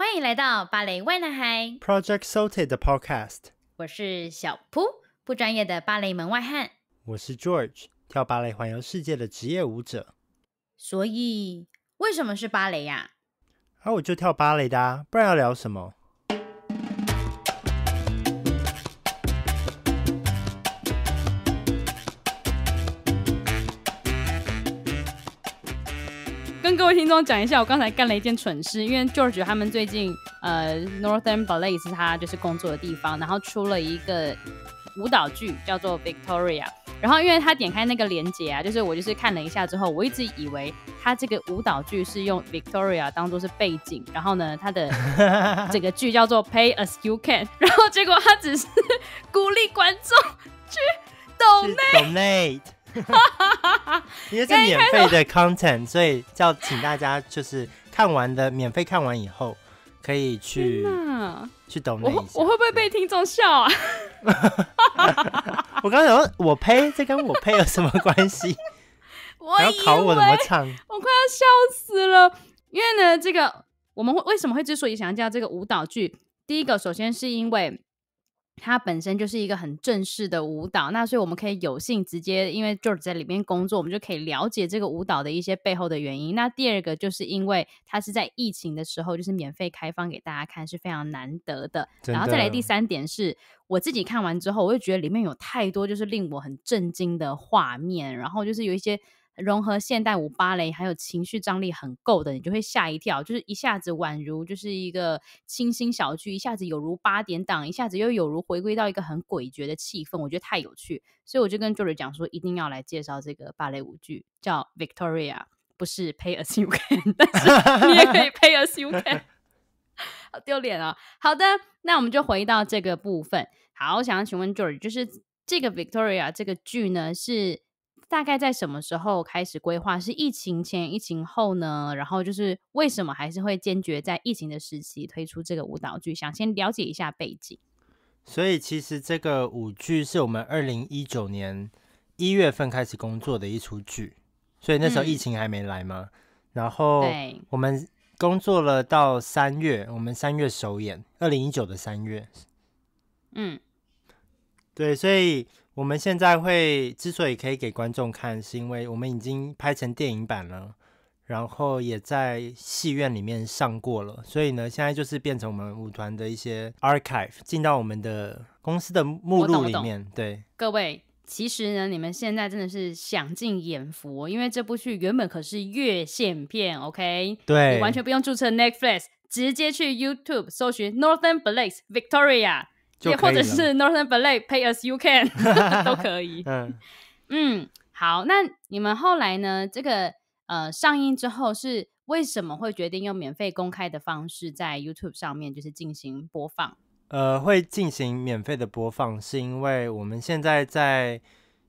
欢迎来到芭蕾外男孩 Project s o r t e 的 podcast。我是小扑，不专业的芭蕾门外汉。我是 George，跳芭蕾环游世界的职业舞者。所以，为什么是芭蕾呀？而我就跳芭蕾的，啊，不然要聊什么？听众讲一下，我刚才干了一件蠢事，因为 George 他们最近，呃，Northern Ballet 是他就是工作的地方，然后出了一个舞蹈剧叫做 Victoria，然后因为他点开那个链接啊，就是我就是看了一下之后，我一直以为他这个舞蹈剧是用 Victoria 当做是背景，然后呢，他的 这个剧叫做 Pay as you can，然后结果他只是鼓励观众去 Donate。哈哈哈哈因为是免费的 content，所以叫请大家就是看完的免费看完以后，可以去去懂那我会不会被听众笑啊？哈哈哈哈哈！我刚想说，我呸，这跟我呸有什么关系？我要考我怎么唱？我快要笑死了。因为呢，这个我们为什么会之所以想要叫这个舞蹈剧？第一个，首先是因为。它本身就是一个很正式的舞蹈，那所以我们可以有幸直接，因为 George 在里面工作，我们就可以了解这个舞蹈的一些背后的原因。那第二个就是因为它是在疫情的时候，就是免费开放给大家看，是非常难得的。然后再来第三点是，我自己看完之后，我就觉得里面有太多就是令我很震惊的画面，然后就是有一些。融合现代舞、芭蕾，还有情绪张力很够的，你就会吓一跳，就是一下子宛如就是一个清新小剧，一下子有如八点档，一下子又有如回归到一个很诡谲的气氛。我觉得太有趣，所以我就跟 Joey 讲说，一定要来介绍这个芭蕾舞剧，叫 Victoria，不是 Pay as you can，但是 你也可以 Pay as you can，好丢脸啊！好的，那我们就回到这个部分。好，我想要请问 Joey，就是这个 Victoria 这个剧呢是？大概在什么时候开始规划？是疫情前、疫情后呢？然后就是为什么还是会坚决在疫情的时期推出这个舞蹈剧？想先了解一下背景。所以其实这个舞剧是我们二零一九年一月份开始工作的一出剧，所以那时候疫情还没来嘛。然后我们工作了到三月，我们三月首演，二零一九的三月。嗯，对，所以。我们现在会之所以可以给观众看，是因为我们已经拍成电影版了，然后也在戏院里面上过了。所以呢，现在就是变成我们舞团的一些 archive 进到我们的公司的目录里面。对，各位，其实呢，你们现在真的是享尽眼福，因为这部剧原本可是月线片，OK？对，完全不用注册 Netflix，直接去 YouTube 搜寻 Northern b l a z e Victoria。也或者是 Northern Ballet Pay As You Can 都可以。嗯嗯，好，那你们后来呢？这个呃上映之后是为什么会决定用免费公开的方式在 YouTube 上面就是进行播放？呃，会进行免费的播放，是因为我们现在在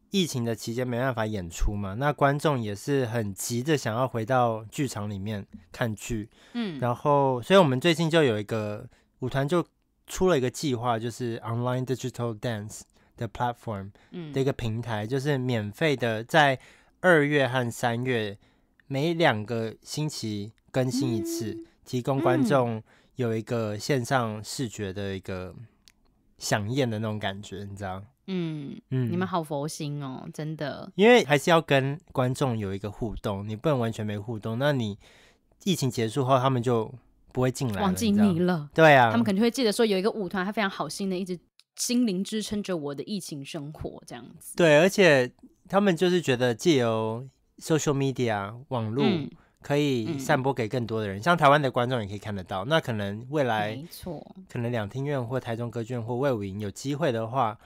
疫情的期间没办法演出嘛。那观众也是很急着想要回到剧场里面看剧，嗯，然后所以我们最近就有一个舞团就。出了一个计划，就是 online digital dance 的 platform 的一个平台，就是免费的，在二月和三月每两个星期更新一次，提供观众有一个线上视觉的一个响验的那种感觉，你知道？嗯嗯，你们好佛心哦，真的，因为还是要跟观众有一个互动，你不能完全没互动。那你疫情结束后，他们就。不会进来忘记你了，对啊，他们肯定会记得说有一个舞团，他非常好心的一直心灵支撑着我的疫情生活这样子。对，而且他们就是觉得借由 social media 网络可以散播给更多的人，像台湾的观众也可以看得到。那可能未来没错，可能两厅院或台中歌剧院或魏武营有机会的话，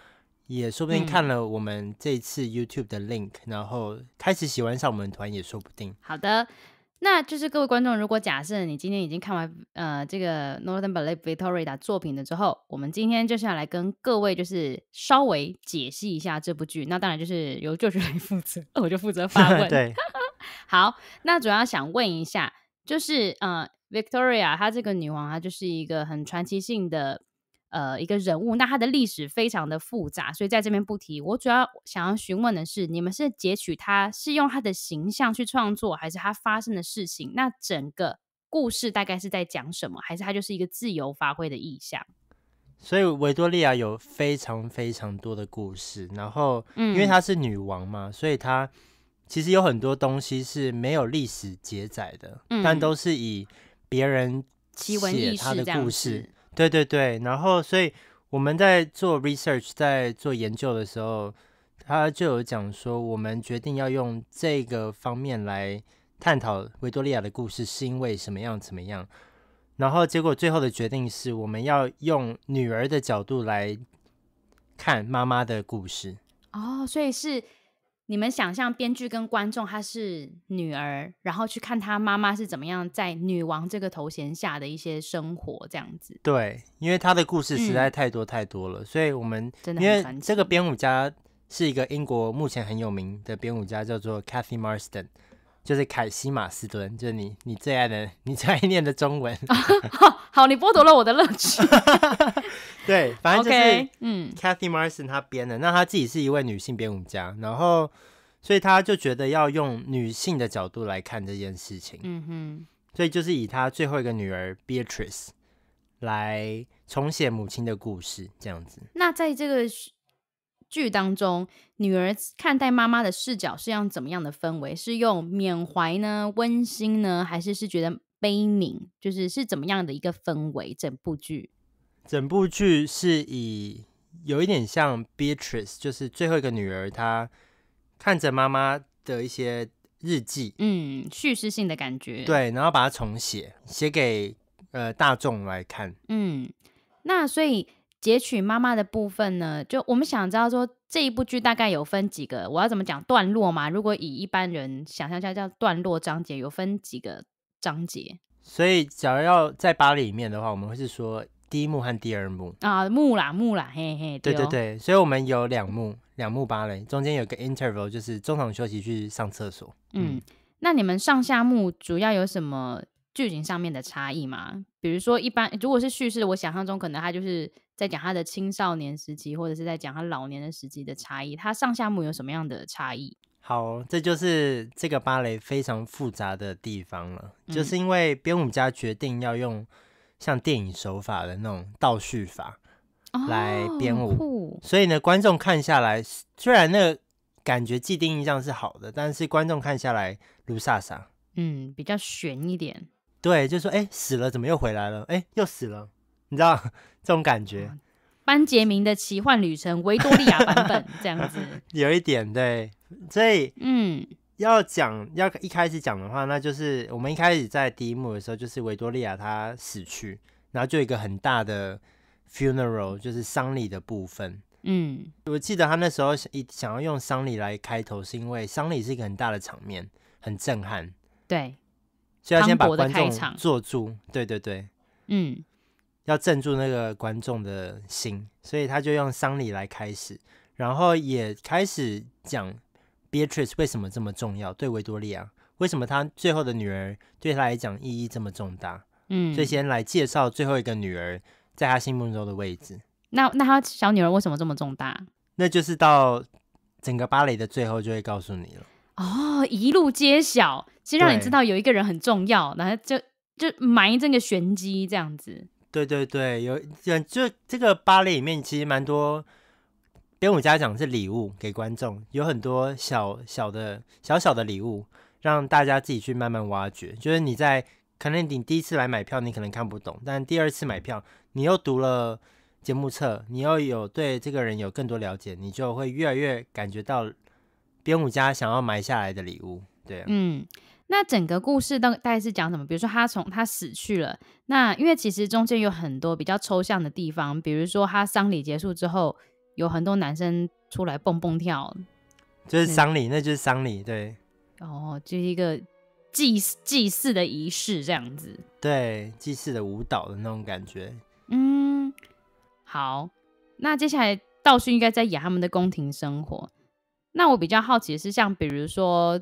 也说不定看了我们这次 YouTube 的 link，然后开始喜欢上我们团也说不定。好的。那就是各位观众，如果假设你今天已经看完呃这个 Northern Ballet Victoria 作品了之后，我们今天就是要来跟各位就是稍微解析一下这部剧。那当然就是由舅舅来负责，我就负责发问。对，好，那主要想问一下，就是呃 Victoria 她这个女王，她就是一个很传奇性的。呃，一个人物，那他的历史非常的复杂，所以在这边不提。我主要想要询问的是，你们是截取他，是用他的形象去创作，还是他发生的事情？那整个故事大概是在讲什么？还是他就是一个自由发挥的意象？所以维多利亚有非常非常多的故事，然后，因为她是女王嘛，所以她其实有很多东西是没有历史记载的，但都是以别人写她的故事。对对对，然后所以我们在做 research，在做研究的时候，他就有讲说，我们决定要用这个方面来探讨维多利亚的故事，是因为什么样怎么样。然后结果最后的决定是我们要用女儿的角度来看妈妈的故事。哦，所以是。你们想象编剧跟观众，她是女儿，然后去看她妈妈是怎么样在女王这个头衔下的一些生活，这样子。对，因为她的故事实在太多太多了，所以我们因为这个编舞家是一个英国目前很有名的编舞家，叫做 Cathy Marston。就是凯西·马斯顿，就是你你最爱的你最爱念的中文。好，你剥夺了我的乐趣。对，反正就是嗯，Cathy Marson 她编的，那她自己是一位女性编舞家，然后所以她就觉得要用女性的角度来看这件事情。嗯哼，所以就是以她最后一个女儿 Beatrice 来重写母亲的故事，这样子。那在这个。剧当中，女儿看待妈妈的视角是用怎么样的氛围？是用缅怀呢？温馨呢？还是是觉得悲悯？就是是怎么样的一个氛围？整部剧，整部剧是以有一点像《Beatrice》，就是最后一个女儿她看着妈妈的一些日记，嗯，叙事性的感觉，对，然后把它重写，写给呃大众来看，嗯，那所以。截取妈妈的部分呢？就我们想知道说这一部剧大概有分几个？我要怎么讲段落嘛？如果以一般人想象下叫段落章节，有分几个章节？所以，假如要在芭蕾里面的话，我们会是说第一幕和第二幕啊，幕啦幕啦，嘿嘿，对对对，所以我们有两幕两幕芭蕾，中间有个 interval 就是中场休息去上厕所。嗯，那你们上下幕主要有什么？剧情上面的差异吗？比如说一般如果是叙事，我想象中可能他就是在讲他的青少年时期，或者是在讲他老年的时期的差异。他上下幕有什么样的差异？好，这就是这个芭蕾非常复杂的地方了，就是因为编舞家决定要用像电影手法的那种倒叙法来编舞，所以呢，观众看下来虽然那感觉既定印象是好的，但是观众看下来，卢萨萨嗯比较悬一点。对，就说哎死了，怎么又回来了？哎又死了，你知道 这种感觉。班杰明的奇幻旅程维多利亚版本这样子，有一点对。所以嗯，要讲要一开始讲的话，那就是我们一开始在第一幕的时候，就是维多利亚她死去，然后就一个很大的 funeral，就是丧礼的部分。嗯，我记得他那时候想想要用丧礼来开头，是因为丧礼是一个很大的场面，很震撼。对。所以要先把观众坐住，对对对，嗯，要镇住那个观众的心，所以他就用丧礼来开始，然后也开始讲 Beatrice 为什么这么重要，对维多利亚，为什么她最后的女儿对她来讲意义这么重大，嗯，所以先来介绍最后一个女儿在她心目中的位置。那那她小女儿为什么这么重大？那就是到整个芭蕾的最后就会告诉你了。哦，一路揭晓。先让你知道有一个人很重要，然后就就埋一个玄机这样子。对对对，有就这个芭蕾里面其实蛮多编舞家讲是礼物给观众，有很多小小的小小的礼物，让大家自己去慢慢挖掘。就是你在可能你第一次来买票，你可能看不懂；但第二次买票，你又读了节目册，你又有对这个人有更多了解，你就会越来越感觉到编舞家想要埋下来的礼物。对，嗯。那整个故事大概是讲什么？比如说他从他死去了，那因为其实中间有很多比较抽象的地方，比如说他丧礼结束之后，有很多男生出来蹦蹦跳，就是丧礼，那就是丧礼，对，哦，就是一个祭祭祀的仪式这样子，对，祭祀的舞蹈的那种感觉，嗯，好，那接下来道勋应该在演他们的宫廷生活，那我比较好奇的是像比如说。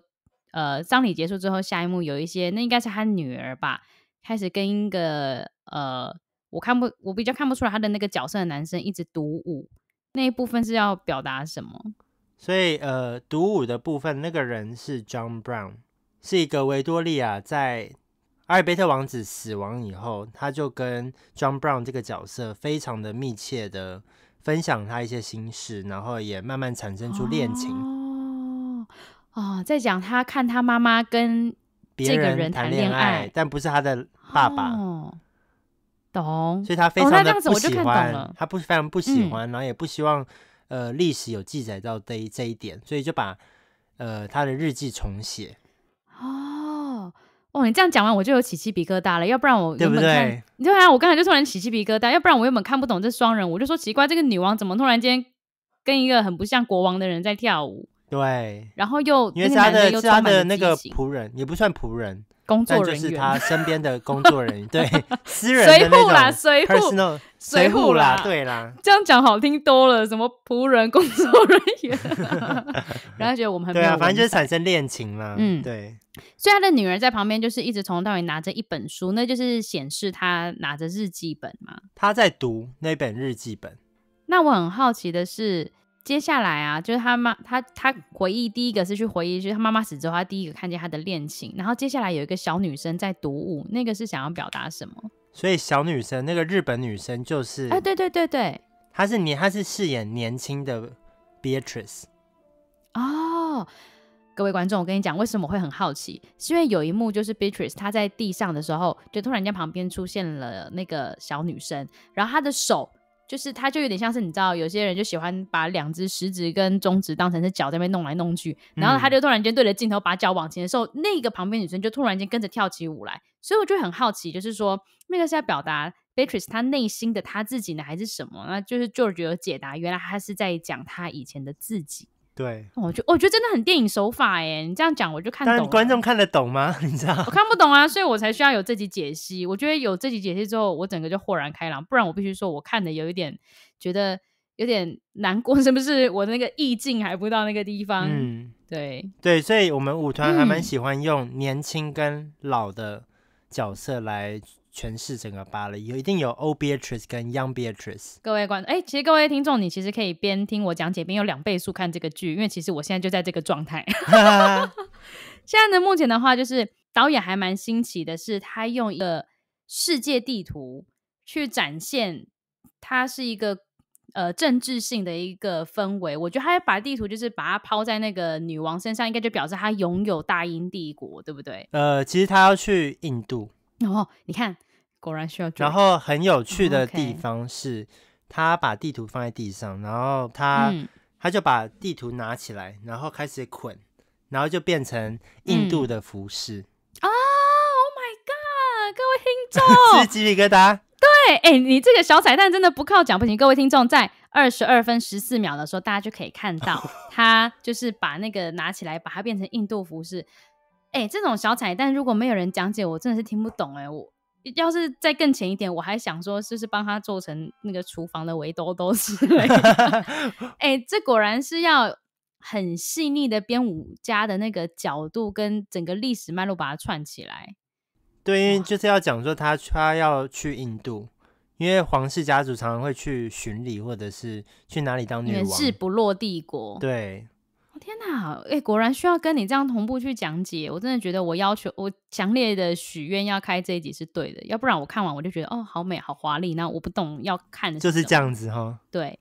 呃，葬礼结束之后，下一幕有一些，那应该是他女儿吧，开始跟一个呃，我看不，我比较看不出来他的那个角色的男生一直独舞那一部分是要表达什么？所以，呃，独舞的部分那个人是 John Brown，是一个维多利亚在阿尔贝特王子死亡以后，他就跟 John Brown 这个角色非常的密切的分享他一些心事，然后也慢慢产生出恋情。哦，在讲他看他妈妈跟这个人谈恋爱，但不是他的爸爸，哦懂。所以他非常这样子，我就看懂了。他不是非常不喜欢，然后也不希望，呃，历史有记载到这一这一点，所以就把呃他的日记重写。哦，哦，你这样讲完我就有起鸡皮疙瘩了，要不然我对不对？你对啊，我刚才就突然起鸡皮疙瘩，要不然我原本看不懂这双人，我就说奇怪，这个女王怎么突然间跟一个很不像国王的人在跳舞？对，然后又因为他的他的那个仆人也不算仆人，工作人员，他身边的 工作人员，对，私人的随扈啦，随扈，随扈啦，对啦，这样讲好听多了，什么仆人、工作人员，然后觉得我们很对啊，反正就是产生恋情嘛，嗯，对，所以他的女儿在旁边就是一直从头到尾拿着一本书，那就是显示他拿着日记本嘛，他在读那本日记本。那我很好奇的是。接下来啊，就是他妈他他回忆，第一个是去回忆，就是他妈妈死之后，他第一个看见他的恋情。然后接下来有一个小女生在独舞，那个是想要表达什么？所以小女生那个日本女生就是啊，对对对对，她是年她是饰演年轻的 Beatrice。哦，各位观众，我跟你讲为什么会很好奇，是因为有一幕就是 Beatrice 她在地上的时候，就突然间旁边出现了那个小女生，然后她的手。就是他，就有点像是你知道，有些人就喜欢把两只食指跟中指当成是脚在那边弄来弄去，然后他就突然间对着镜头把脚往前的时候，那个旁边女生就突然间跟着跳起舞来。所以我就很好奇，就是说那个是要表达 Beatrice 她内心的她自己呢，还是什么？那就是 George 解答，原来他是在讲他以前的自己。对，我觉我觉得真的很电影手法耶！你这样讲我就看懂。但观众看得懂吗？你知道？我看不懂啊，所以我才需要有这集解析。我觉得有这集解析之后，我整个就豁然开朗。不然我必须说，我看的有一点觉得有点难过，是不是？我那个意境还不到那个地方。嗯，对对，所以我们舞团还蛮喜欢用年轻跟老的角色来。诠释整个芭蕾，有一定有 Old Beatrice 跟 Young Beatrice。各位观，众，哎，其实各位听众，你其实可以边听我讲解边用两倍速看这个剧，因为其实我现在就在这个状态。现在呢，目前的话，就是导演还蛮新奇的，是他用一个世界地图去展现，它是一个呃政治性的一个氛围。我觉得他要把地图，就是把它抛在那个女王身上，应该就表示他拥有大英帝国，对不对？呃，其实他要去印度。然后你看，果然需要。然后很有趣的地方是，他把地图放在地上，然后他他就把地图拿起来，然后开始捆，然后就变成印度的服饰。啊！Oh my god！各位听众，鸡皮疙瘩。对，哎，你这个小彩蛋真的不靠讲不行。各位听众，在二十二分十四秒的时候，大家就可以看到 他就是把那个拿起来，把它变成印度服饰。哎，这种小彩蛋如果没有人讲解，我真的是听不懂。哎，我要是再更前一点，我还想说，就是帮他做成那个厨房的围兜兜之类。哎，这果然是要很细腻的编舞家的那个角度跟整个历史脉络把它串起来。对，因为就是要讲说他他要去印度，因为皇室家族常常会去巡礼，或者是去哪里当女王，不落帝国。对。天哪！哎，果然需要跟你这样同步去讲解。我真的觉得我要求我强烈的许愿要开这一集是对的，要不然我看完我就觉得哦，好美好华丽，那我不懂要看的，就是这样子哈。对，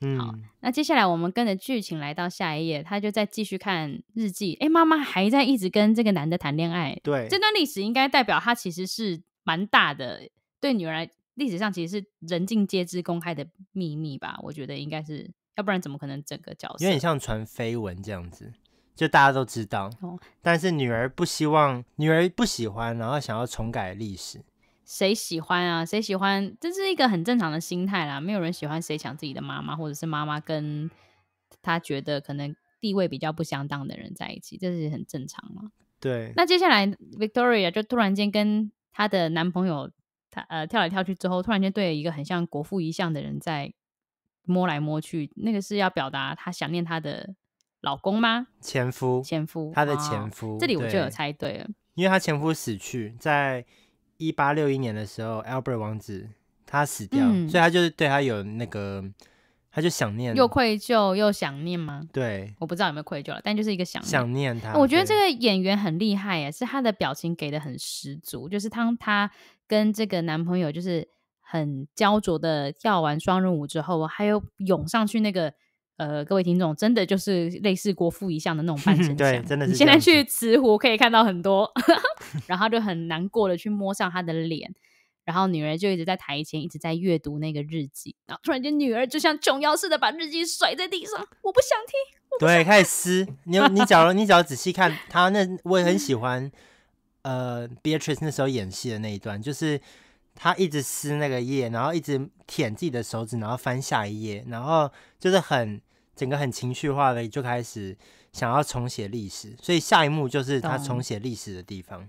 嗯，好，那接下来我们跟着剧情来到下一页，他就再继续看日记。哎，妈妈还在一直跟这个男的谈恋爱。对，这段历史应该代表他其实是蛮大的，对女儿历史上其实是人尽皆知、公开的秘密吧？我觉得应该是。要不然怎么可能整个角色？有点像传绯闻这样子，就大家都知道。但是女儿不希望，女儿不喜欢，然后想要重改历史。谁喜欢啊？谁喜欢？这是一个很正常的心态啦。没有人喜欢谁抢自己的妈妈，或者是妈妈跟她觉得可能地位比较不相当的人在一起，这是很正常嘛。对。那接下来 Victoria 就突然间跟她的男朋友，她呃跳来跳去之后，突然间对一个很像国父遗像的人在。摸来摸去，那个是要表达她想念她的老公吗？前夫，前夫，她的前夫。这里我就有猜对了，因为她前夫死去，在一八六一年的时候，Albert 王子他死掉，所以他就是对他有那个，他就想念，又愧疚又想念吗？对，我不知道有没有愧疚了，但就是一个想想念他。我觉得这个演员很厉害耶，是他的表情给的很十足，就是当他跟这个男朋友就是。很焦灼的跳完双人舞之后，还有涌上去那个呃，各位听众真的就是类似国父遗像的那种半 身像，真的是。现在去慈湖可以看到很多，然后就很难过的去摸上他的脸，然后女儿就一直在台前一直在阅读那个日记，然后突然间女儿就像琼瑶似的把日记甩在地上，我不想听，对，开始撕。你你假如你只要仔细看他那，我也很 喜欢呃，Beatrice 那时候演戏的那一段，就是。他一直撕那个页，然后一直舔自己的手指，然后翻下一页，然后就是很整个很情绪化的就开始想要重写历史，所以下一幕就是他重写历史的地方。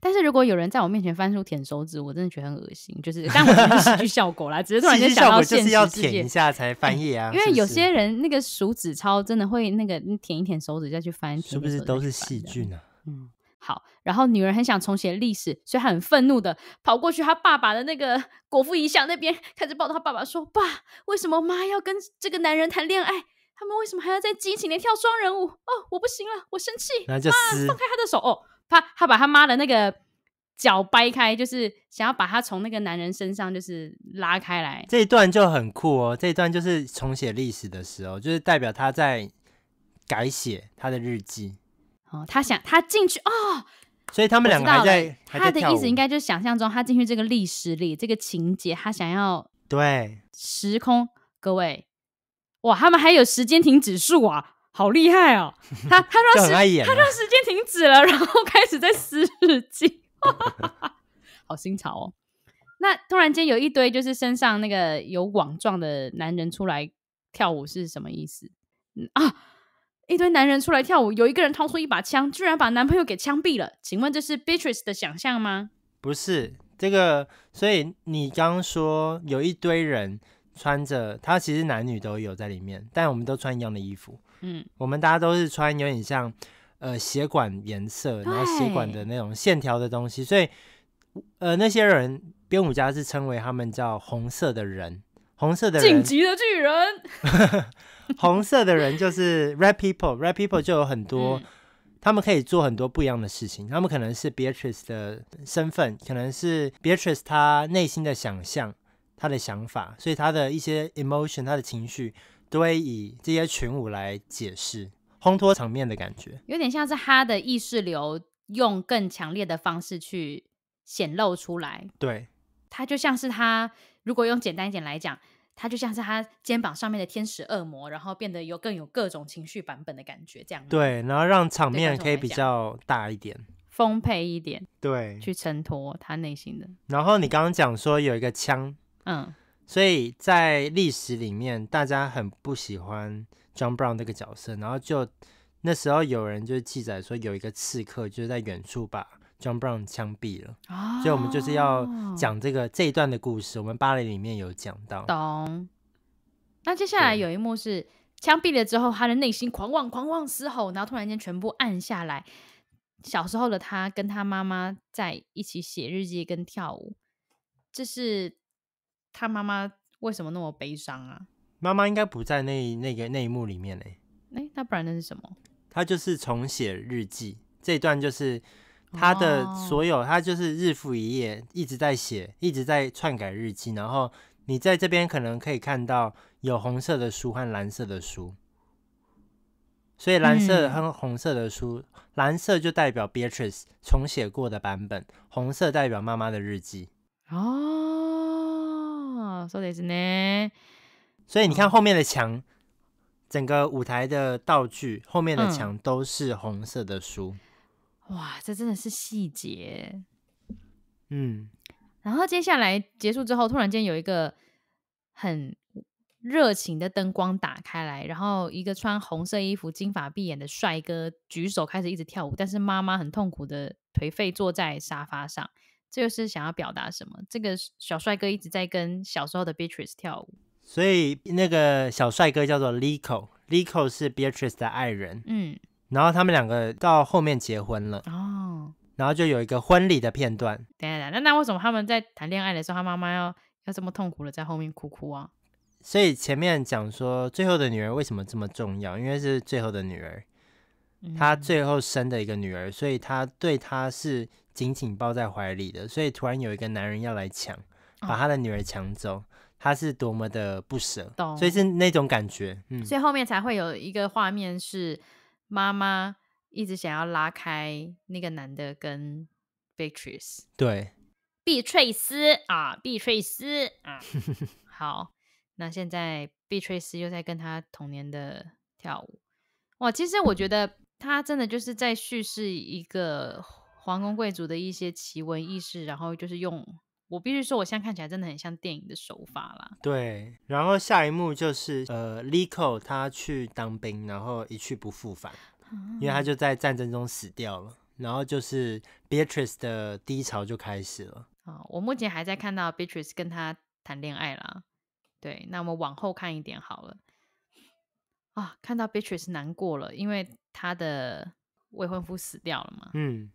但是如果有人在我面前翻书舔手指，我真的觉得很恶心。就是，但我是喜剧效果啦，只是突然间想到就是要舔一下才翻页啊。因为有些人那个 手指操真的会那个舔一舔手指再去翻，是不是都是细菌啊？嗯。好，然后女儿很想重写历史，所以她很愤怒的跑过去他爸爸的那个果 腹遗像那边，开始抱着他爸爸说：“爸，为什么妈要跟这个男人谈恋爱？他们为什么还要在激情里跳双人舞？哦，我不行了，我生气，爸，放开他的手！哦，他他把他妈的那个脚掰开，就是想要把他从那个男人身上就是拉开来。这一段就很酷哦，这一段就是重写历史的时候，就是代表他在改写他的日记。”哦，他想他进去哦，所以他们两个在他的意思应该就是想象中他进去这个历史里这个情节，他想要对时空各位哇，他们还有时间停止术啊，好厉害哦！他他说时他说时间停止了，然后开始在撕日记，好新潮哦！那突然间有一堆就是身上那个有网状的男人出来跳舞是什么意思啊？一堆男人出来跳舞，有一个人掏出一把枪，居然把男朋友给枪毙了。请问这是 Beatrice 的想象吗？不是这个，所以你刚刚说有一堆人穿着，他其实男女都有在里面，但我们都穿一样的衣服。嗯，我们大家都是穿有点像呃血管颜色，然后血管的那种线条的东西。所以呃，那些人编舞家是称为他们叫红色的人，红色的晋级的巨人。红色的人就是 red people，red people 就有很多，他们可以做很多不一样的事情。他们可能是 Beatrice 的身份，可能是 Beatrice 他内心的想象，他的想法，所以他的一些 emotion，他的情绪，都会以这些群舞来解释，烘托场面的感觉。有点像是他的意识流，用更强烈的方式去显露出来。对，他就像是他，如果用简单一点来讲。他就像是他肩膀上面的天使恶魔，然后变得有更有各种情绪版本的感觉，这样对，然后让场面可以比较大一点，丰沛一点，对，去衬托他内心的。然后你刚刚讲说有一个枪，嗯，所以在历史里面，大家很不喜欢 John Brown 这个角色，然后就那时候有人就记载说有一个刺客就是在远处把。Brown 枪毙了，所以我们就是要讲这个这一段的故事。我们芭蕾里面有讲到。懂。那接下来有一幕是枪毙了之后，他的内心狂妄狂妄嘶吼，然后突然间全部暗下来。小时候的他跟他妈妈在一起写日记跟跳舞，这是他妈妈为什么那么悲伤啊？妈妈应该不在那那个那一幕里面嘞。哎，那不然那是什么？他就是重写日记这段，就是。他的所有，他就是日复一日，一直在写，一直在篡改日记。然后你在这边可能可以看到有红色的书和蓝色的书，所以蓝色和红色的书，蓝色就代表 Beatrice 重写过的版本，红色代表妈妈的日记。哦，そうですね。所以你看后面的墙，整个舞台的道具后面的墙都是红色的书。哇，这真的是细节。嗯，然后接下来结束之后，突然间有一个很热情的灯光打开来，然后一个穿红色衣服、金发碧眼的帅哥举手开始一直跳舞，但是妈妈很痛苦的颓废坐在沙发上。这就是想要表达什么？这个小帅哥一直在跟小时候的 Beatrice 跳舞，所以那个小帅哥叫做 Lico，Lico 是 Beatrice 的爱人。嗯。然后他们两个到后面结婚了哦，然后就有一个婚礼的片段。对下，那那为什么他们在谈恋爱的时候，他妈妈要要这么痛苦的在后面哭哭啊？所以前面讲说最后的女儿为什么这么重要？因为是最后的女儿，她最后生的一个女儿，所以她对她是紧紧抱在怀里的。所以突然有一个男人要来抢，把她的女儿抢走，她是多么的不舍，所以是那种感觉。嗯，所以后面才会有一个画面是。妈妈一直想要拉开那个男的跟 Beatrice，对，碧翠丝啊，碧翠丝啊，好，那现在碧翠丝又在跟他同年的跳舞，哇，其实我觉得他真的就是在叙事一个皇宫贵族的一些奇闻异事，然后就是用。我必须说，我现在看起来真的很像电影的手法啦。对，然后下一幕就是呃，Lico 他去当兵，然后一去不复返，因为他就在战争中死掉了。然后就是 Beatrice 的低潮就开始了。啊，我目前还在看到 Beatrice 跟他谈恋爱啦。对，那我们往后看一点好了。啊，看到 Beatrice 难过了，因为她的未婚夫死掉了嘛。嗯，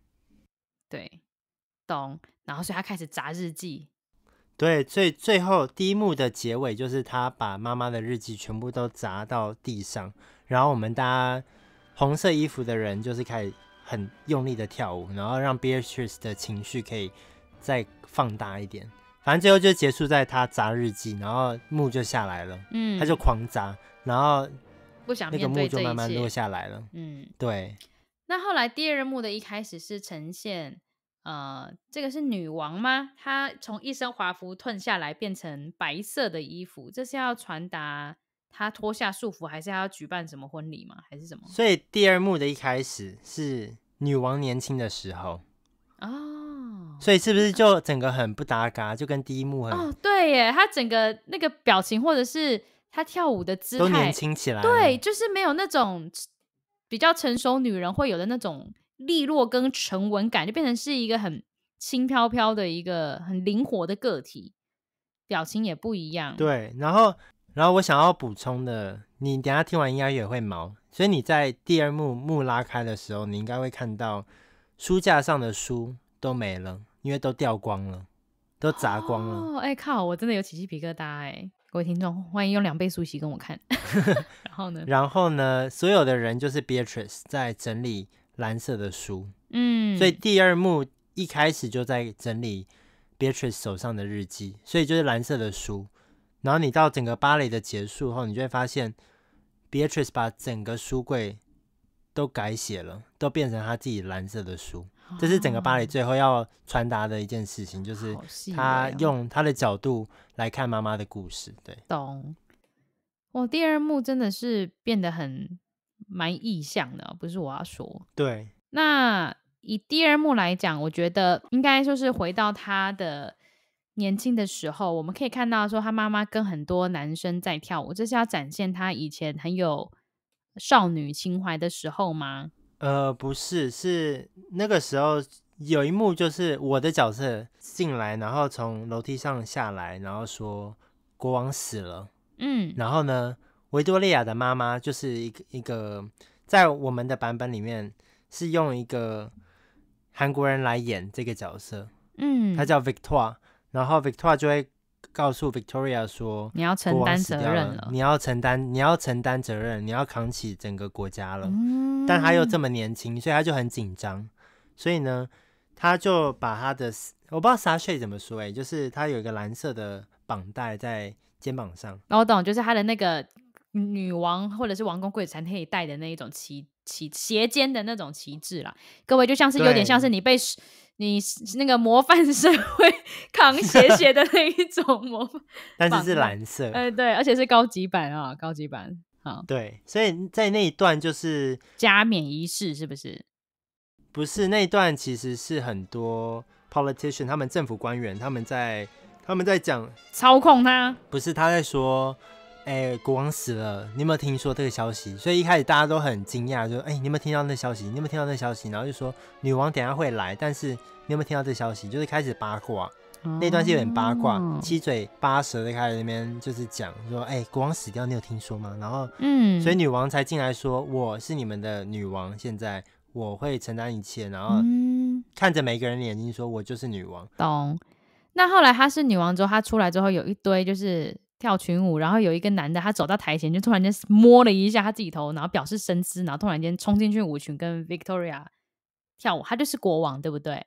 对。懂，然后所以他开始砸日记。对，最最后第一幕的结尾就是他把妈妈的日记全部都砸到地上，然后我们大家红色衣服的人就是开始很用力的跳舞，然后让 Beatrice 的情绪可以再放大一点。反正最后就结束在他砸日记，然后幕就下来了。嗯，他就狂砸，然后不想那个幕就慢慢落下来了。嗯，对。那后来第二幕的一开始是呈现。呃，这个是女王吗？她从一身华服褪下来，变成白色的衣服，这是要传达她脱下束缚，还是要举办什么婚礼吗？还是什么？所以第二幕的一开始是女王年轻的时候哦，所以是不是就整个很不搭嘎，就跟第一幕很哦，对耶，她整个那个表情或者是她跳舞的姿态都年轻起来，对，就是没有那种比较成熟女人会有的那种。利落跟沉稳感就变成是一个很轻飘飘的一个很灵活的个体，表情也不一样。对，然后，然后我想要补充的，你等下听完应该也会毛，所以你在第二幕幕拉开的时候，你应该会看到书架上的书都没了，因为都掉光了，都砸光了。哦，哎靠，我真的有起鸡皮疙瘩。哎，各位听众，欢迎用两倍速息跟我看。然后呢？然后呢？所有的人就是 Beatrice 在整理。蓝色的书，嗯，所以第二幕一开始就在整理 Beatrice 手上的日记，所以就是蓝色的书。然后你到整个芭蕾的结束后，你就会发现 Beatrice 把整个书柜都改写了，都变成他自己蓝色的书。这是整个芭蕾最后要传达的一件事情，就是他用他的角度来看妈妈的故事。对，懂。我第二幕真的是变得很。蛮意向的，不是我要说。对，那以第二幕来讲，我觉得应该说是回到他的年轻的时候，我们可以看到说他妈妈跟很多男生在跳舞，这是要展现他以前很有少女情怀的时候吗？呃，不是，是那个时候有一幕就是我的角色进来，然后从楼梯上下来，然后说国王死了。嗯，然后呢？维多利亚的妈妈就是一个一个，在我们的版本里面是用一个韩国人来演这个角色，嗯，他叫 Victoria，然后 Victoria 就会告诉 Victoria 说：“你要承担责任了，你要承担，你要承担责任，你要扛起整个国家了。”嗯，但他又这么年轻，所以他就很紧张，所以呢，他就把他的我不知道纱睡怎么说哎，就是他有一个蓝色的绑带在肩膀上，我懂，就是他的那个。女王或者是王公贵族才可以戴的那一种旗旗斜肩的那种旗帜啦，各位就像是有点像是你被你那个模范社会 扛斜 斜的那一种模，但是是蓝色，哎对，而且是高级版啊，高级版啊，对，所以在那一段就是加冕仪式是不是？不是，那一段其实是很多 politician 他们政府官员他们在他们在讲操控他，不是他在说。哎，国王死了，你有没有听说这个消息？所以一开始大家都很惊讶，就说：“哎，你有没有听到那消息？你有没有听到那消息？”然后就说：“女王等下会来。”但是你有没有听到这消息？就是开始八卦，那段是有点八卦，七嘴八舌的开始那边就是讲说：“哎，国王死掉，你有听说吗？”然后，嗯，所以女王才进来说：“我是你们的女王，现在我会承担一切。”然后看着每个人的眼睛说：“我就是女王。”懂。那后来她是女王之后，她出来之后有一堆就是。跳群舞，然后有一个男的，他走到台前，就突然间摸了一下他自己头，然后表示深思，然后突然间冲进去舞群跟 Victoria 跳舞。他就是国王，对不对？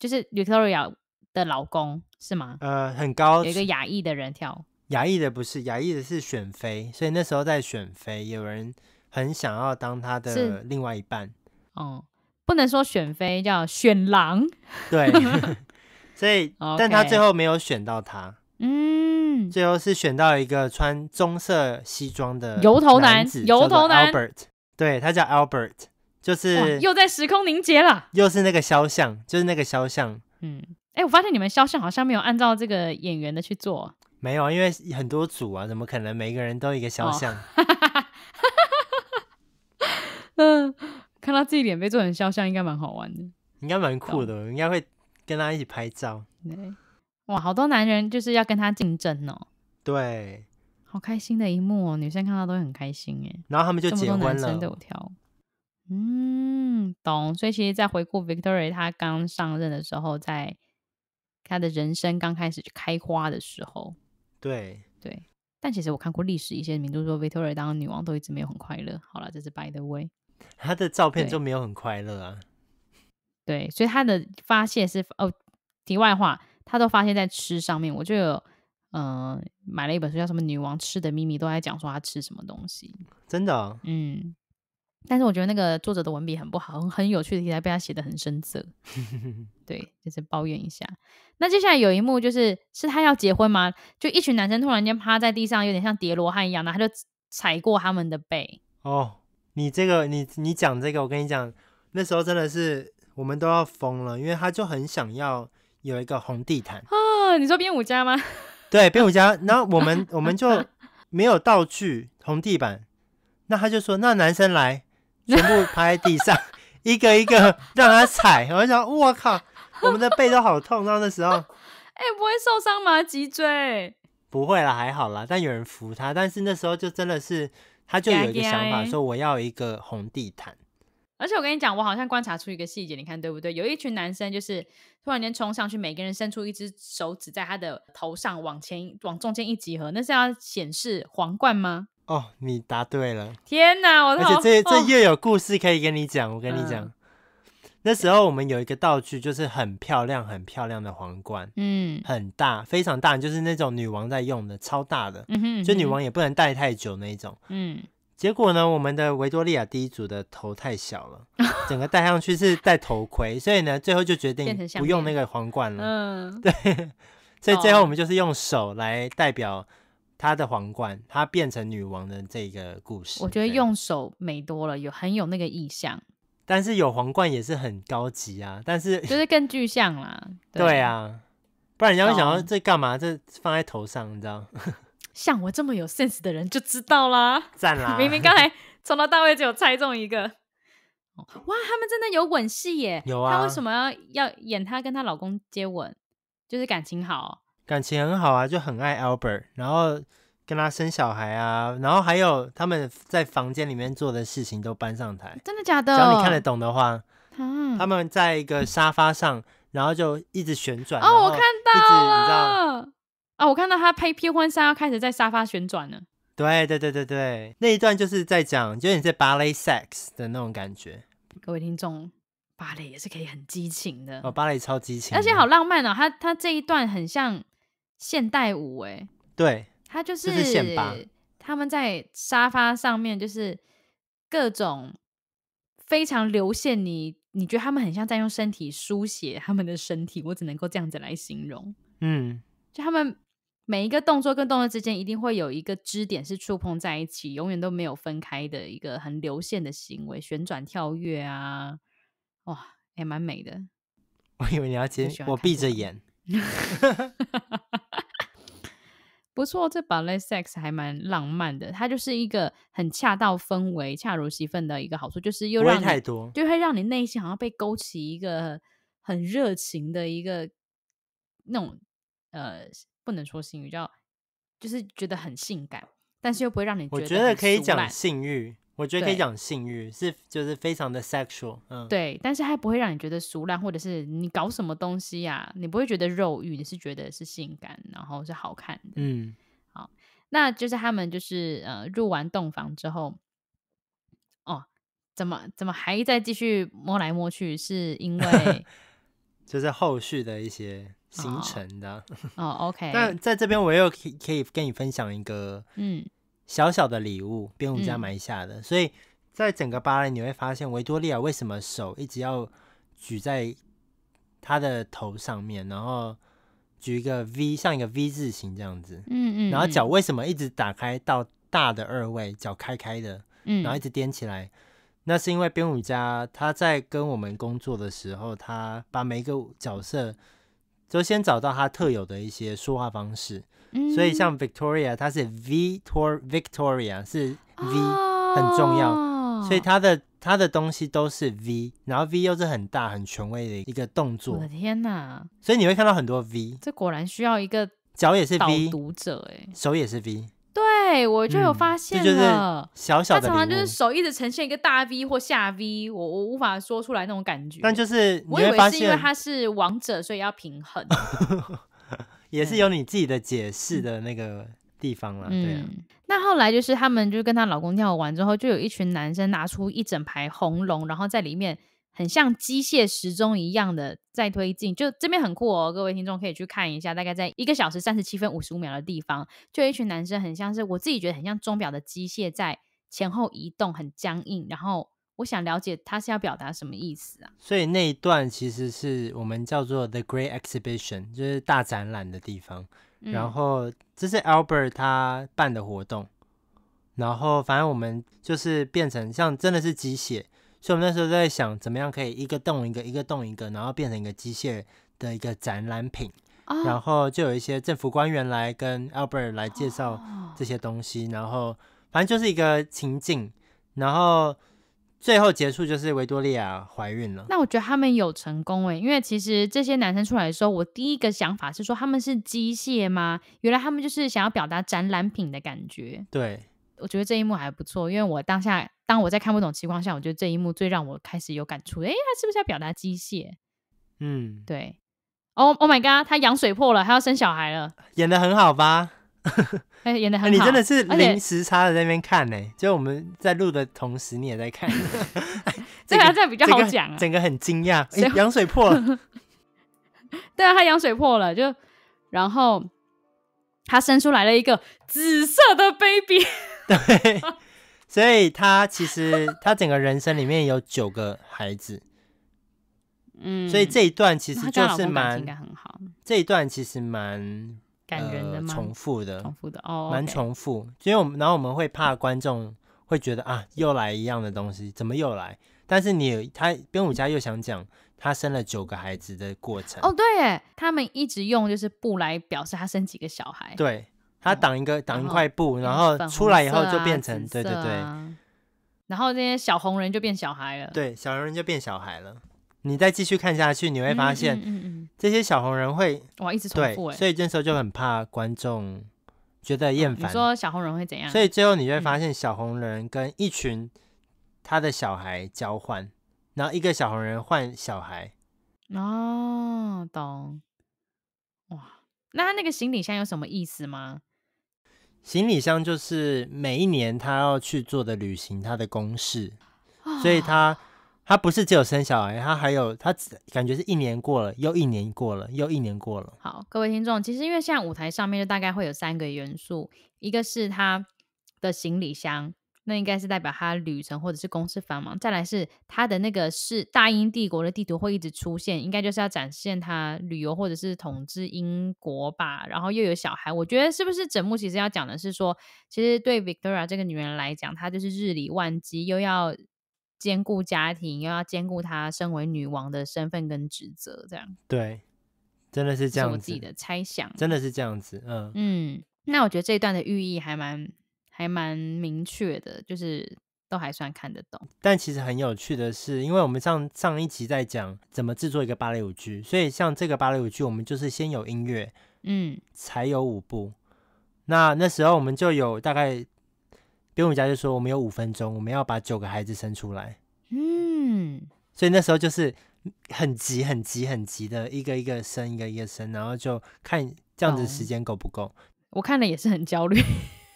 就是 Victoria 的老公是吗？呃，很高，有一个雅裔的人跳雅裔的不是雅裔的是选妃，所以那时候在选妃，有人很想要当他的另外一半。哦，不能说选妃叫选郎，对。所以，但他最后没有选到他。嗯。最后是选到一个穿棕色西装的油头男子，油头男 Albert，对他叫 Albert，就是又在时空凝结了，又是那个肖像，就是那个肖像。嗯，哎，我发现你们肖像好像没有按照这个演员的去做，没有啊，因为很多组啊，怎么可能每个人都一个肖像？嗯，看到自己脸被做成肖像，应该蛮好玩的，应该蛮酷的，应该会跟他一起拍照。哇，好多男人就是要跟她竞争哦。对，好开心的一幕，哦，女生看到都会很开心哎。然后他们就结婚了。男生都有挑。嗯，懂。所以其实，在回顾 Victoria 她刚上任的时候，在她的人生刚开始去开花的时候。对对。但其实我看过历史一些名著说，Victoria 当女王都一直没有很快乐。好了，这是 By the way，她的照片就没有很快乐啊。对，所以她的发泄是哦，题外话。他都发现在吃上面，我就有，呃，买了一本书叫什么《女王吃的秘密》，都在讲说她吃什么东西，真的，嗯。但是我觉得那个作者的文笔很不好，很有趣的题材被他写的很深色，对，就是抱怨一下。那接下来有一幕就是，是他要结婚吗？就一群男生突然间趴在地上，有点像叠罗汉一样，然后他就踩过他们的背。哦，你这个，你你讲这个，我跟你讲，那时候真的是我们都要疯了，因为他就很想要。有一个红地毯哦，你说编舞家吗？对，编舞家。然后我们 我们就没有道具红地板，那他就说，那男生来，全部趴在地上，一个一个让他踩。我想，我靠，我们的背都好痛。然后那时候，哎，不会受伤吗？脊椎？不会啦，还好啦。但有人扶他，但是那时候就真的是，他就有一个想法，说我要一个红地毯。而且我跟你讲，我好像观察出一个细节，你看对不对？有一群男生就是突然间冲上去，每个人伸出一只手指在他的头上，往前往中间一集合，那是要显示皇冠吗？哦，你答对了！天哪，我而且这这又有故事可以跟你讲。我跟你讲，那时候我们有一个道具，就是很漂亮、很漂亮的皇冠，嗯，很大，非常大，就是那种女王在用的，超大的，嗯哼，就女王也不能戴太久那一种，嗯。结果呢，我们的维多利亚第一组的头太小了，整个戴上去是戴头盔，所以呢，最后就决定不用那个皇冠了。嗯，对，所以最后我们就是用手来代表她的皇冠，她变成女王的这个故事。我觉得用手美多了，有很有那个意象。但是有皇冠也是很高级啊，但是就是 更具象啦。对啊，不然你要想要这干嘛？这放在头上，你知道？像我这么有 sense 的人就知道啦，赞啦！明明刚才从头到尾只有猜中一个，哇，他们真的有吻戏耶！有啊，他为什么要要演他跟他老公接吻？就是感情好，感情很好啊，就很爱 Albert，然后跟他生小孩啊，然后还有他们在房间里面做的事情都搬上台，真的假的？只要你看得懂的话，他们在一个沙发上，然后就一直旋转，哦，我看到了。啊！我看到他拍披婚纱要开始在沙发旋转了。对对对对对，那一段就是在讲，就是芭蕾 sex 的那种感觉。各位听众，芭蕾也是可以很激情的。哦，芭蕾超激情，而且好浪漫哦。他他这一段很像现代舞哎，对，他就是现代。他们在沙发上面就是各种非常流线，你你觉得他们很像在用身体书写他们的身体，我只能够这样子来形容。嗯，就他们。每一个动作跟动作之间一定会有一个支点是触碰在一起，永远都没有分开的一个很流线的行为，旋转、跳跃啊，哇，也蛮美的。我以为你要接我闭着眼。不错，这 ballet sex 还蛮浪漫的，它就是一个很恰到氛围、恰如其分的一个好处，就是又让太多，就会让你内心好像被勾起一个很热情的一个那种呃。不能说性欲，叫就是觉得很性感，但是又不会让你觉得。我觉得可以讲性欲，我觉得可以讲性欲是就是非常的 sexual，嗯，对，但是它不会让你觉得俗烂，或者是你搞什么东西呀，你不会觉得肉欲，你是觉得是性感，然后是好看的，嗯，好，那就是他们就是呃，入完洞房之后，哦，怎么怎么还在继续摸来摸去，是因为 就是后续的一些。形成的 哦，OK，但在这边我又可以跟你分享一个嗯小小的礼物，蝙蝠家埋下的。所以在整个巴黎，你会发现维多利亚为什么手一直要举在他的头上面，然后举一个 V，像一个 V 字形这样子，嗯嗯，然后脚为什么一直打开到大的二位，脚开开的，然后一直踮起来，那是因为编舞家他在跟我们工作的时候，他把每一个角色。就先找到他特有的一些说话方式，所以像 Victoria，他是 Victor，Victoria 是 V 很重要，所以他的他的东西都是 V，然后 V 又是很大很权威的一个动作。我的天哪！所以你会看到很多 V，这果然需要一个脚也是 V 读者哎，手也是 V。哎，我就有发现了，小小的，他常常就是手一直呈现一个大 V 或下 V，我我无法说出来那种感觉。但就是，我以为是因为他是王者，所以要平衡，也是有你自己的解释的那个地方了，对啊。那后来就是他们就是跟她老公跳完之后，就有一群男生拿出一整排红龙，然后在里面。很像机械时钟一样的在推进，就这边很酷哦，各位听众可以去看一下，大概在一个小时三十七分五十五秒的地方，就一群男生很像是我自己觉得很像钟表的机械在前后移动，很僵硬。然后我想了解他是要表达什么意思啊？所以那一段其实是我们叫做 The Great Exhibition，就是大展览的地方。然后这是 Albert 他办的活动，然后反正我们就是变成像真的是机械。所以我们那时候在想，怎么样可以一个动一个，一个动一个，然后变成一个机械的一个展览品。然后就有一些政府官员来跟 Albert 来介绍这些东西，然后反正就是一个情境，然后最后结束就是维多利亚怀孕了。那我觉得他们有成功哎，因为其实这些男生出来的时候，我第一个想法是说他们是机械吗？原来他们就是想要表达展览品的感觉。对，我觉得这一幕还不错，因为我当下。当我在看不懂情况下，我觉得这一幕最让我开始有感触。哎，他是不是要表达机械？嗯，对。哦，Oh my god，他羊水破了，他要生小孩了。演的很好吧？哎，演的很好。你真的是临时差在那边看呢，就我们在录的同时，你也在看。这个这个比较好讲，整个很惊讶。羊水破了。对啊，他羊水破了，就然后他生出来了一个紫色的 baby。对。所以他其实 他整个人生里面有九个孩子，嗯，所以这一段其实就是蛮应该很好。这一段其实蛮感人的，重复的，重复的哦，蛮重复。因为我们然后我们会怕观众会觉得啊，又来一样的东西，怎么又来？但是你他编舞家又想讲他生了九个孩子的过程。哦，对，他们一直用就是不来表示他生几个小孩。对。他挡一个挡一块布，然后出来以后就变成对对对，然后那些小红人就变小孩了。对，小红人就变小孩了。你再继续看下去，你会发现，嗯嗯嗯，这些小红人会哇一直重复所以这时候就很怕观众觉得厌烦。你说小红人会怎样？所以最后你会发现，小红人跟一群他的小孩交换，然后一个小红人换小孩。哦，懂。哇，那他那个行李箱有什么意思吗？行李箱就是每一年他要去做的旅行，他的公事，所以他他不是只有生小孩，他还有他感觉是一年过了又一年过了又一年过了。好，各位听众，其实因为现在舞台上面就大概会有三个元素，一个是他的行李箱。那应该是代表他旅程或者是公事繁忙。再来是他的那个是大英帝国的地图会一直出现，应该就是要展现他旅游或者是统治英国吧。然后又有小孩，我觉得是不是整幕其实要讲的是说，其实对 Victoria 这个女人来讲，她就是日理万机，又要兼顾家庭，又要兼顾她身为女王的身份跟职责，这样。对，真的是这样子。我自己的猜想，真的是这样子。嗯嗯，那我觉得这一段的寓意还蛮。还蛮明确的，就是都还算看得懂。但其实很有趣的是，因为我们上上一集在讲怎么制作一个芭蕾舞剧，所以像这个芭蕾舞剧，我们就是先有音乐，嗯，才有舞步。那那时候我们就有大概，编舞家就说我们有五分钟，我们要把九个孩子生出来。嗯，所以那时候就是很急、很急、很急的一个一个生一个一个生，然后就看这样子时间够不够。我看了也是很焦虑。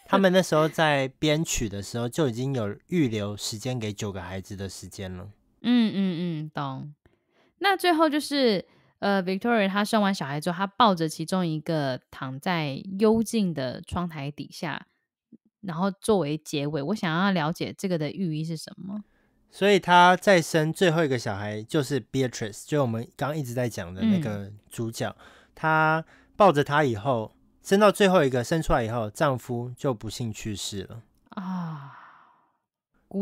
他们那时候在编曲的时候就已经有预留时间给九个孩子的时间了。嗯嗯嗯，懂。那最后就是，呃，Victoria 她生完小孩之后，她抱着其中一个躺在幽静的窗台底下，然后作为结尾，我想要了解这个的寓意是什么。所以她再生最后一个小孩，就是 Beatrice，就我们刚刚一直在讲的那个主角，她抱着她以后。生到最后一个生出来以后，丈夫就不幸去世了啊，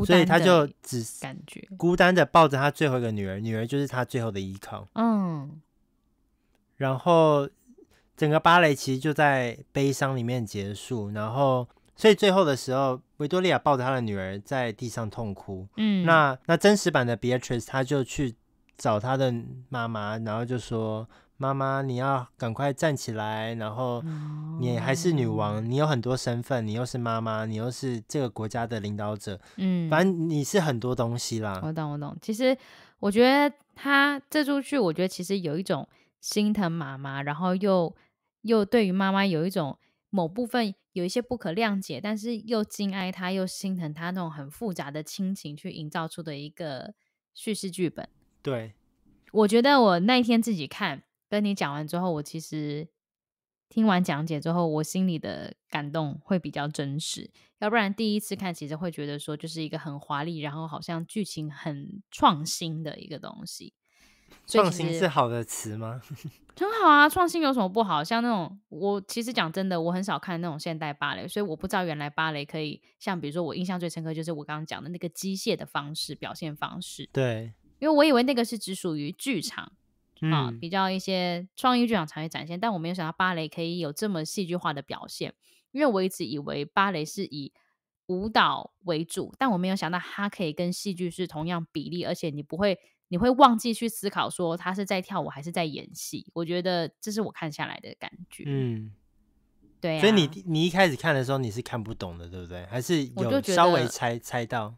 所以他就只感觉孤单的抱着他最后一个女儿，女儿就是他最后的依靠。嗯，然后整个芭蕾其实就在悲伤里面结束，然后所以最后的时候，维多利亚抱着她的女儿在地上痛哭。嗯，那那真实版的 Beatrice，她就去找她的妈妈，然后就说。妈妈，你要赶快站起来。然后你还是女王，你有很多身份，你又是妈妈，你又是这个国家的领导者。嗯，反正你是很多东西啦。我懂，我懂。其实我觉得他这出剧，我觉得其实有一种心疼妈妈，然后又又对于妈妈有一种某部分有一些不可谅解，但是又敬爱她，又心疼她那种很复杂的亲情，去营造出的一个叙事剧本。对，我觉得我那一天自己看。跟你讲完之后，我其实听完讲解之后，我心里的感动会比较真实。要不然第一次看，其实会觉得说，就是一个很华丽，然后好像剧情很创新的一个东西。创新是好的词吗？很好啊，创新有什么不好？像那种，我其实讲真的，我很少看那种现代芭蕾，所以我不知道原来芭蕾可以像，比如说我印象最深刻就是我刚刚讲的那个机械的方式表现方式。对，因为我以为那个是只属于剧场。啊，比较一些创意剧场才会展现，但我没有想到芭蕾可以有这么戏剧化的表现，因为我一直以为芭蕾是以舞蹈为主，但我没有想到它可以跟戏剧是同样比例，而且你不会，你会忘记去思考说它是在跳舞还是在演戏，我觉得这是我看下来的感觉。嗯，对。所以你你一开始看的时候你是看不懂的，对不对？还是有稍微猜猜到？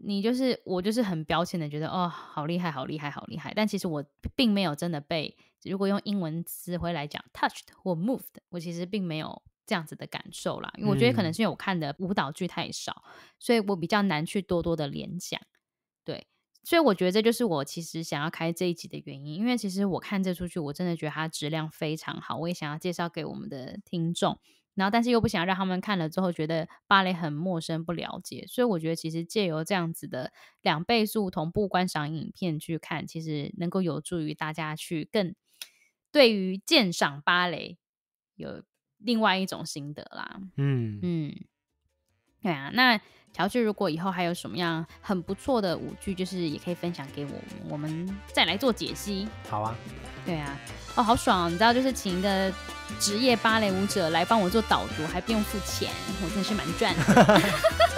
你就是我，就是很标签的觉得，哦，好厉害，好厉害，好厉害。但其实我并没有真的被，如果用英文词汇来讲，touched 或 moved，我其实并没有这样子的感受啦。因为我觉得可能是因为我看的舞蹈剧太少，所以我比较难去多多的联想。对，所以我觉得这就是我其实想要开这一集的原因，因为其实我看这出剧，我真的觉得它质量非常好，我也想要介绍给我们的听众。然后，但是又不想让他们看了之后觉得芭蕾很陌生、不了解，所以我觉得其实借由这样子的两倍速同步观赏影片去看，其实能够有助于大家去更对于鉴赏芭蕾有另外一种心得啦。嗯嗯。对啊，那乔治如果以后还有什么样很不错的舞剧，就是也可以分享给我，我们再来做解析。好啊，对啊，哦，好爽！你知道，就是请一个职业芭蕾舞者来帮我做导读，还不用付钱，我真的是蛮赚。